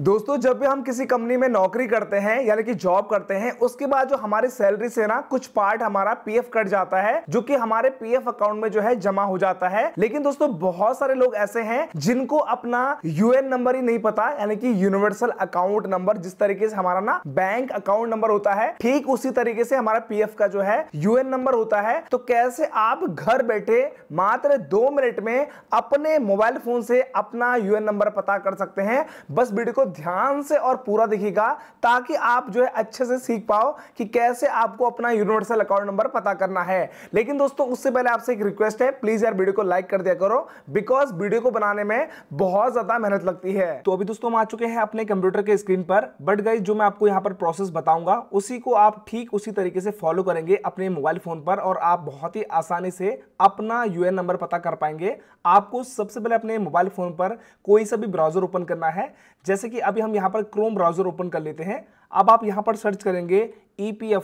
दोस्तों जब भी हम किसी कंपनी में नौकरी करते हैं यानी कि जॉब करते हैं उसके बाद जो हमारी सैलरी से ना कुछ पार्ट हमारा पीएफ कट जाता है जो कि हमारे पीएफ अकाउंट में जो है जमा हो जाता है लेकिन दोस्तों बहुत सारे लोग ऐसे हैं जिनको अपना यूएन नंबर ही नहीं पता यानी कि यूनिवर्सल अकाउंट नंबर जिस तरीके से हमारा ना बैंक अकाउंट नंबर होता है ठीक उसी तरीके से हमारा पी का जो है यूएन नंबर होता है तो कैसे आप घर बैठे मात्र दो मिनट में अपने मोबाइल फोन से अपना यूएन नंबर पता कर सकते हैं बस वीडियो को ध्यान से और पूरा देखिएगा ताकि आप जो है अच्छे से सीख पाओ कि कैसे आपको अपना यूनिवर्सल अकाउंट नंबर पता करना है लेकिन दोस्तों उससे पहले आपसे एक रिक्वेस्ट है प्लीज यार वीडियो को लाइक कर दिया करो बिकॉज वीडियो को बनाने में बहुत ज्यादा मेहनत लगती है तो अभी दोस्तों हम आ चुके हैं अपने कंप्यूटर के स्क्रीन पर बट गई जो मैं आपको यहाँ पर प्रोसेस बताऊंगा उसी को आप ठीक उसी तरीके से फॉलो करेंगे अपने मोबाइल फोन पर और आप बहुत ही आसानी से अपना यूएन नंबर पता कर पाएंगे आपको सबसे पहले अपने मोबाइल फोन पर कोई सा भी ब्राउजर ओपन करना है जैसे कि अभी हम यहाँ पर क्रोम ब्राउजर ओपन कर लेते हैं अब आप यहाँ पर सर्च करेंगे ई e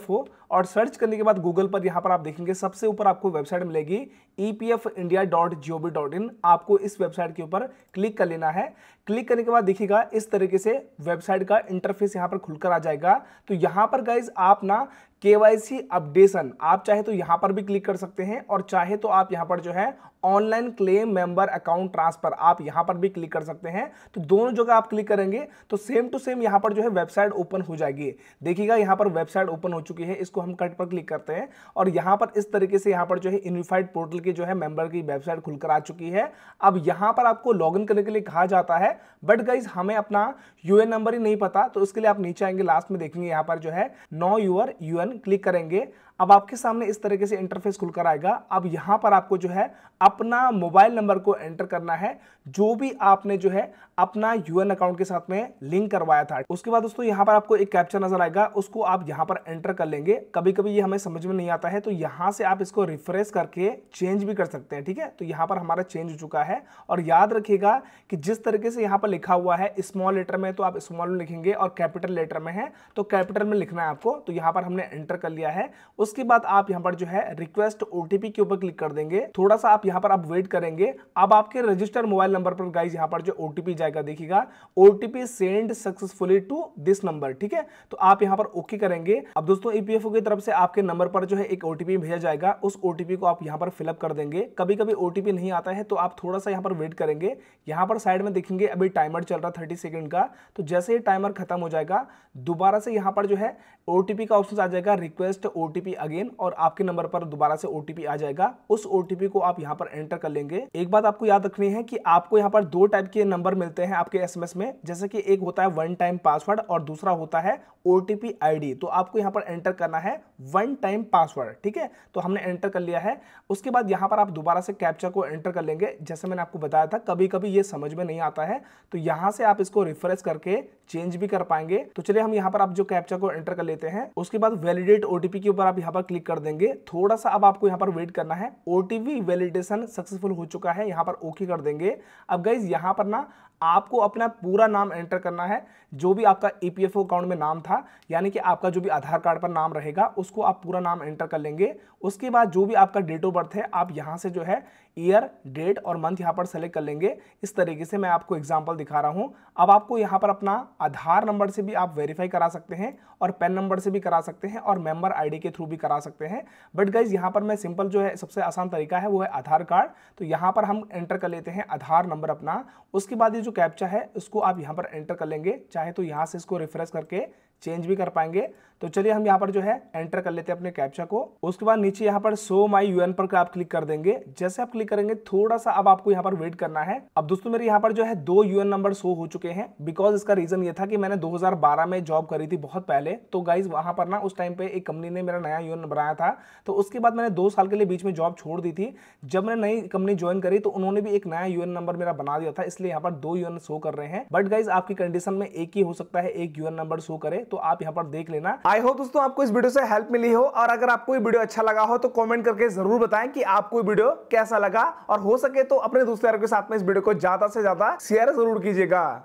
और सर्च करने के बाद गूगल पर यहाँ पर आप देखेंगे सबसे ऊपर आपको वेबसाइट मिलेगी E P F India dot G O dot in आपको इस वेबसाइट के ऊपर क्लिक कर लेना है क्लिक करने के बाद देखिएगा इस तरीके से वेबसाइट का इंटरफेस यहाँ पर खुलकर आ जाएगा तो यहाँ पर गाइज आप ना के वाई सी अपडेशन आप चाहे तो यहाँ पर भी क्लिक कर सकते हैं और चाहे तो आप यहाँ पर जो है online claim member account transfer आप यहाँ पर भी क्लिक कर सकते हैं तो दोनों जगह आप क्लिक करेंगे तो सेम टू सेम यहाँ पर जो है वेबसाइट ओपन हो जाएगी देखिएगा यहाँ पर वेबसाइट ओपन हो चुकी है इसको हम कट पर क्लिक करते हैं और यहाँ पर इस तरीके से यहाँ पर जो है यूनिफाइड पोर्टल की जो है मेंबर की वेबसाइट खुलकर आ चुकी है अब यहाँ पर आपको लॉगिन करने के लिए कहा जाता है बट गाइज हमें अपना यू नंबर ही नहीं पता तो उसके लिए आप नीचे आएंगे लास्ट में देखेंगे यहाँ पर जो है नो यूर यू क्लिक करेंगे अब आपके सामने इस तरीके से इंटरफेस खुलकर आएगा अब यहां पर आपको जो है अपना मोबाइल नंबर को एंटर करना है जो भी आपने जो है अपना यूएन अकाउंट के साथ में लिंक करवाया था उसके बाद दोस्तों यहां पर आपको एक कैप्चर नजर आएगा उसको आप यहां पर एंटर कर लेंगे कभी कभी ये हमें समझ में नहीं आता है तो यहां से आप इसको रिफ्रेश करके चेंज भी कर सकते हैं ठीक है तो यहां पर हमारा चेंज हो चुका है और याद रखेगा कि जिस तरीके से यहां पर लिखा हुआ है स्मॉल लेटर में तो आप स्मॉल में लिखेंगे और कैपिटल लेटर में है तो कैपिटल में लिखना है आपको तो यहां पर हमने एंटर कर लिया है उस उसके बाद आप यहाँ पर जो है रिक्वेस्ट ओटीपी के ऊपर क्लिक कर देंगे थोड़ा सा आप यहाँ पर आप वेट करेंगे अब आपके रजिस्टर मोबाइल नंबर पर गाइज यहाँ पर जो ओटीपी जाएगा देखिएगा OTP send successfully to this number ठीक है तो आप यहाँ पर ओके करेंगे अब दोस्तों ईपीएफओ e की तरफ से आपके नंबर पर जो है एक ओटीपी भेजा जाएगा उस ओटीपी को आप यहाँ पर फिलअप कर देंगे कभी कभी ओटीपी नहीं आता है तो आप थोड़ा सा यहाँ पर वेट करेंगे यहाँ पर साइड में देखेंगे अभी टाइमर चल रहा थर्टी सेकेंड का तो जैसे ही टाइमर खत्म हो जाएगा दोबारा से यहाँ पर जो है ओटीपी का ऑप्शन आ जाएगा रिक्वेस्ट ओटीपी अगेन और आपके नंबर पर दोबारा से ओटीपी आ जाएगा उस ओटीपी को आप यहाँ पर एंटर कर लेंगे एक बात आपको याद रखनी है कि आपको यहाँ पर दो टाइप के नंबर मिलते हैं आपके एसएमएस में जैसे कि एक होता है वन टाइम पासवर्ड और दूसरा होता है ओटीपी आईडी तो आपको यहाँ पर एंटर करना है वन टाइम पासवर्ड ठीक है तो हमने एंटर कर लिया है उसके बाद यहाँ पर आप दोबारा से कैप्चर को एंटर कर लेंगे जैसे मैंने आपको बताया था कभी कभी ये समझ में नहीं आता है तो यहाँ से आप इसको रिफ्रेश करके चेंज भी कर पाएंगे तो चलिए हम यहाँ पर आप जो कैप्चर को एंटर कर लेते हैं उसके बाद वैलिडेट ओटीपी के ऊपर आप यहाँ पर क्लिक कर देंगे थोड़ा सा अब आपको यहाँ पर वेट करना है ओ वैलिडेशन सक्सेसफुल हो चुका है यहाँ पर ओके कर देंगे अब गाइज यहाँ पर ना आपको अपना पूरा नाम एंटर करना है जो भी आपका ई अकाउंट में नाम था यानी कि आपका जो भी आधार कार्ड पर नाम रहेगा उसको आप पूरा नाम एंटर कर लेंगे उसके बाद जो भी आपका डेट ऑफ बर्थ है आप यहाँ से जो है ईयर डेट और मंथ यहाँ पर सेलेक्ट कर लेंगे इस तरीके से मैं आपको एग्जाम्पल दिखा रहा हूँ अब आपको यहाँ पर अपना आधार नंबर से भी आप वेरीफाई करा सकते हैं और पेन नंबर से भी करा सकते हैं और मेंबर आई के थ्रू भी करा सकते हैं बट गाइज यहाँ पर मैं सिंपल जो है सबसे आसान तरीका है वो है आधार कार्ड तो यहाँ पर हम एंटर कर लेते हैं आधार नंबर अपना उसके बाद ये जो कैप्चा है उसको आप यहाँ पर एंटर कर लेंगे चाहे तो यहाँ से इसको रिफ्रेश करके चेंज भी कर पाएंगे तो चलिए हम यहाँ पर जो है एंटर कर लेते हैं अपने कैप्चा को उसके बाद नीचे यहाँ पर सो माई यूएन पर आप क्लिक कर देंगे जैसे आप क्लिक करेंगे थोड़ा सा अब आपको यहाँ पर वेट करना है अब दोस्तों मेरे यहाँ पर जो है दो यूएन नंबर शो हो चुके हैं बिकॉज इसका रीजन ये था कि मैंने दो में जॉब करी थी बहुत पहले तो गाइज वहां पर ना उस टाइम पे एक कंपनी ने मेरा नया यूएन बनाया था तो उसके बाद मैंने दो साल के लिए बीच में जॉब छोड़ दी थी जब मैंने नई कंपनी ज्वाइन करी तो उन्होंने भी एक नया यूएन नंबर मेरा बना दिया था इसलिए यहाँ पर दो यूएन शो कर रहे हैं बट गाइज आपकी कंडीशन में एक ही हो सकता है एक यूएन नंबर शो करे तो आप यहाँ पर देख लेना आई हो दोस्तों आपको इस वीडियो से हेल्प मिली हो और अगर आपको ये वीडियो अच्छा लगा हो तो कॉमेंट करके जरूर बताएं कि आपको वीडियो कैसा लगा और हो सके तो अपने दोस्तों के साथ में इस वीडियो को ज्यादा से ज्यादा शेयर जरूर कीजिएगा